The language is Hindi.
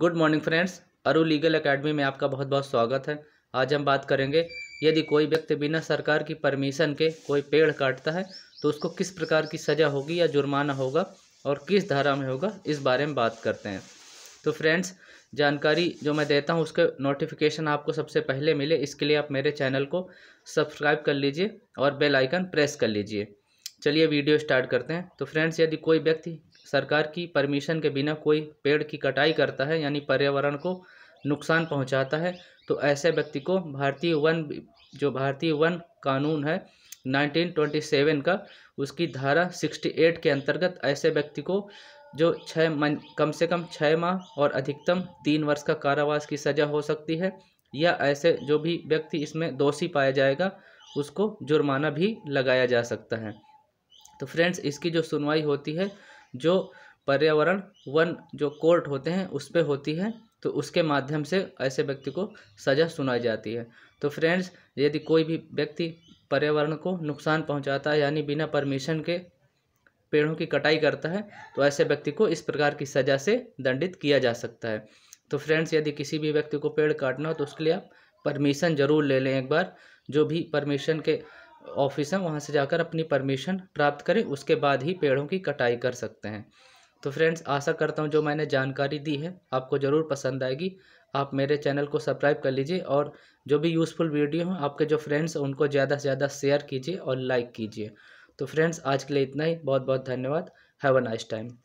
good morning friends Aru Legal Academy में आपका बहुत बहुत स्वागत है आज हम बात करेंगे यदि कोई व्यक्ति बिना सरकार की परमिशन के कोई पेड़ काटता है तो उसको किस प्रकार की सज़ा होगी या जुर्माना होगा और किस धारा में होगा इस बारे में बात करते हैं तो फ्रेंड्स जानकारी जो मैं देता हूँ उसके नोटिफिकेशन आपको सबसे पहले मिले इसके लिए आप मेरे चैनल को सब्सक्राइब कर लीजिए और बेलाइकन प्रेस कर लीजिए चलिए वीडियो स्टार्ट करते हैं तो फ्रेंड्स यदि कोई व्यक्ति सरकार की परमिशन के बिना कोई पेड़ की कटाई करता है यानी पर्यावरण को नुकसान पहुंचाता है तो ऐसे व्यक्ति को भारतीय वन जो भारतीय वन कानून है 1927 का उसकी धारा 68 के अंतर्गत ऐसे व्यक्ति को जो छः कम से कम छः माह और अधिकतम तीन वर्ष का कारावास की सज़ा हो सकती है या ऐसे जो भी व्यक्ति इसमें दोषी पाया जाएगा उसको जुर्माना भी लगाया जा सकता है तो फ्रेंड्स इसकी जो सुनवाई होती है जो पर्यावरण वन जो कोर्ट होते हैं उस पर होती है तो उसके माध्यम से ऐसे व्यक्ति को सज़ा सुनाई जाती है तो फ्रेंड्स यदि कोई भी व्यक्ति पर्यावरण को नुकसान पहुंचाता है यानी बिना परमिशन के पेड़ों की कटाई करता है तो ऐसे व्यक्ति को इस प्रकार की सज़ा से दंडित किया जा सकता है तो फ्रेंड्स यदि किसी भी व्यक्ति को पेड़ काटना हो तो उसके लिए आप परमिशन ज़रूर ले लें एक बार जो भी परमिशन के ऑफिस हैं वहाँ से जाकर अपनी परमिशन प्राप्त करें उसके बाद ही पेड़ों की कटाई कर सकते हैं तो फ्रेंड्स आशा करता हूँ जो मैंने जानकारी दी है आपको ज़रूर पसंद आएगी आप मेरे चैनल को सब्सक्राइब कर लीजिए और जो भी यूज़फुल वीडियो हो आपके जो फ्रेंड्स उनको ज़्यादा से ज़्यादा शेयर कीजिए और लाइक कीजिए तो फ्रेंड्स आज के लिए इतना ही बहुत बहुत धन्यवाद हैव अ नाइस टाइम